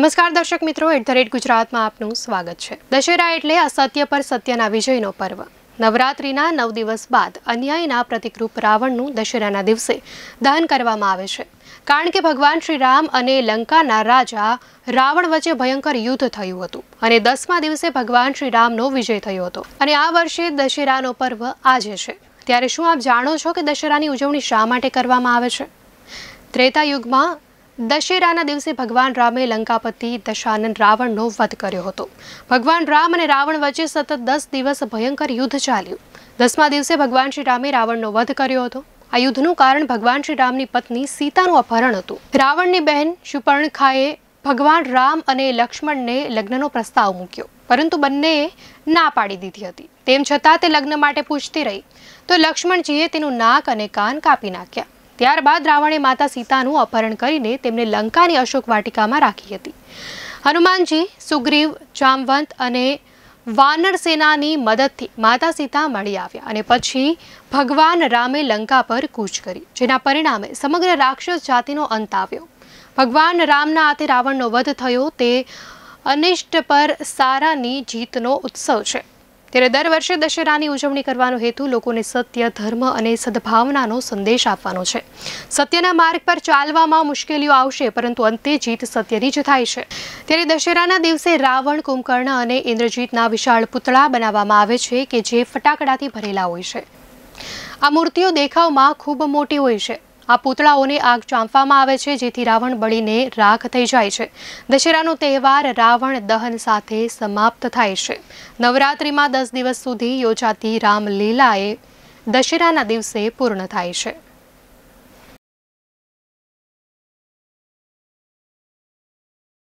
નમસ્કાર દર્શક મિત્રો એટ ધ રેટ ગુજરાતમાં આપનું સ્વાગત છે દશેરા એટલે અસત્ય પર સત્યના વિજયનો પર્વ નવરાત્રિના નવ દિવસ બાદ અન્યાયના પ્રતિકરૂપ રાવણનું દશેરાના દિવસે દહન કરવામાં આવે છે કારણ કે ભગવાન શ્રી રામ અને લંકાના રાજા રાવણ વચ્ચે ભયંકર યુદ્ધ થયું હતું અને દસમા દિવસે ભગવાન શ્રી રામનો વિજય થયો હતો અને આ વર્ષે દશેરાનો પર્વ આજે છે ત્યારે શું આપ જાણો છો કે દશેરાની ઉજવણી શા માટે કરવામાં આવે છે ત્રેતા યુગમાં દશેરાના દિવસે ભગવાન રામે લંકાપતિ દશાનંદ રાવણનો વધ કર્યો હતો ભગવાન રામ અને રાવણ વચ્ચે સતત દસ દિવસ ભયંકર યુદ્ધ ચાલ્યું દસમા દિવસે ભગવાન શ્રી રામે રાવણનો વધ કર્યો હતો આ યુદ્ધનું કારણ ભગવાન શ્રી રામની પત્ની સીતાનું અપહરણ હતું રાવણની બહેન શુપર્ણખાએ ભગવાન રામ અને લક્ષ્મણને લગ્નનો પ્રસ્તાવ મૂક્યો પરંતુ બંનેએ ના પાડી દીધી હતી તેમ છતાં તે લગ્ન માટે પૂછતી રહી તો લક્ષ્મણજીએ તેનું નાક અને કાન કાપી નાખ્યા ત્યારબાદ રાવણે માતા સીતાનું અપહરણ કરીને તેમને લંકાની અશોક વાટિકામાં રાખી હતી હનુમાનજી સુગ્રીવ જામવંત અને વાનર સેનાની મદદથી માતા સીતા મળી આવ્યા અને પછી ભગવાન રામે લંકા પર કૂચ કરી જેના પરિણામે સમગ્ર રાક્ષસ જાતિનો અંત આવ્યો ભગવાન રામના હાથે રાવણનો વધ થયો તે અનિષ્ટ પર સારાની જીતનો ઉત્સવ છે ત્યારે દર વર્ષે દશેરાની ઉજવણી કરવાનો હેતુ લોકોને સત્ય ધર્મ અને સદભાવનાનો સંદેશ આપવાનો છે સત્યના માર્ગ પર ચાલવામાં મુશ્કેલીઓ આવશે પરંતુ અંતે જીત સત્યની જ થાય છે ત્યારે દશેરાના દિવસે રાવણ કુંભકર્ણ અને ઇન્દ્રજીતના વિશાળ પુતળા બનાવવામાં આવે છે કે જે ફટાકડાથી ભરેલા હોય છે આ મૂર્તિઓ દેખાવમાં ખૂબ મોટી હોય છે આ પૂતળાઓને આગ ચાંપવામાં આવે છે જેથી રાવણ બળીને રાખ થઈ જાય છે દશેરાનો તહેવાર રાવણ દહન સાથે સમાપ્ત થાય છે નવરાત્રિમાં દસ દિવસ સુધી યોજાતી રામલીલાએ દશેરાના દિવસે પૂર્ણ થાય છે